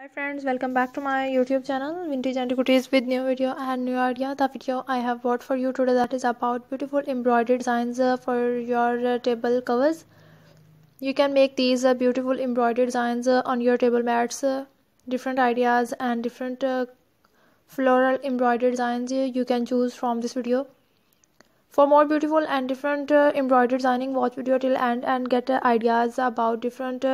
hi friends welcome back to my youtube channel vintage antiquities with new video and new idea the video i have brought for you today that is about beautiful embroidered designs uh, for your uh, table covers you can make these uh, beautiful embroidered designs uh, on your table mats uh, different ideas and different uh, floral embroidered designs you can choose from this video for more beautiful and different embroidered designing watch video till end and get ideas about different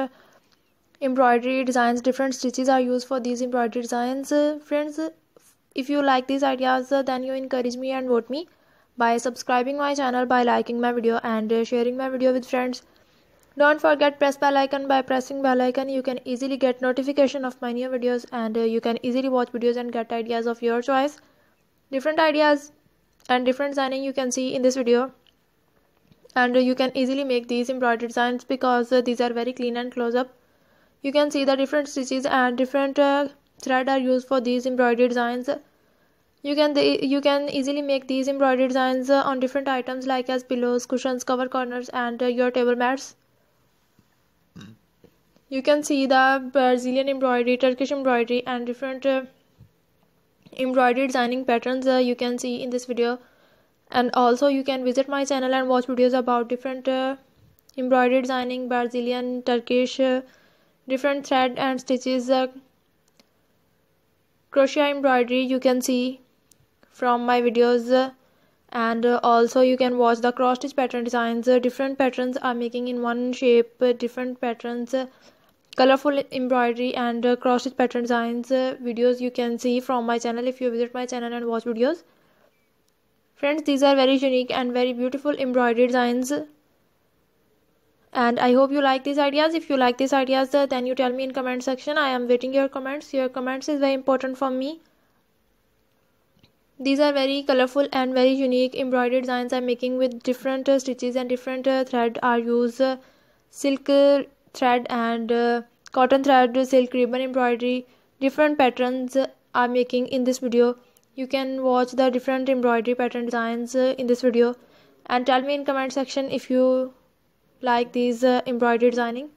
embroidery designs different stitches are used for these embroidery designs uh, friends uh, if you like these ideas uh, then you encourage me and vote me by subscribing my channel by liking my video and sharing my video with friends don't forget press bell icon by pressing bell icon you can easily get notification of my new videos and you can easily watch videos and get ideas of your choice different ideas and different designing you can see in this video and you can easily make these embroidered designs because these are very clean and close up you can see the different stitches and different uh, thread are used for these embroidered designs you can you can easily make these embroidered designs uh, on different items like as pillows cushions cover corners and uh, your table mats you can see the brazilian embroidery turkish embroidery and different uh, designing patterns uh, you can see in this video and also you can visit my channel and watch videos about different uh, embroidery designing brazilian turkish uh, different thread and stitches uh, crochet embroidery you can see from my videos uh, and uh, also you can watch the cross stitch pattern designs different patterns are making in one shape different patterns colorful embroidery and cross stitch pattern designs videos you can see from my channel if you visit my channel and watch videos friends these are very unique and very beautiful embroidery designs and i hope you like these ideas if you like these ideas then you tell me in comment section i am waiting your comments your comments is very important for me these are very colorful and very unique embroidered designs i'm making with different uh, stitches and different uh, thread are used uh, silk uh, thread and uh, cotton thread silk ribbon embroidery different patterns uh, are making in this video you can watch the different embroidery pattern designs in this video and tell me in comment section if you like these uh, embroidery designing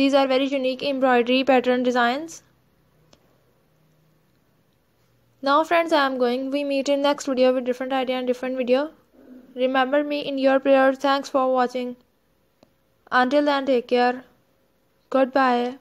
these are very unique embroidery pattern designs now friends i am going we meet in next video with different idea and different video remember me in your prayer thanks for watching until then take care goodbye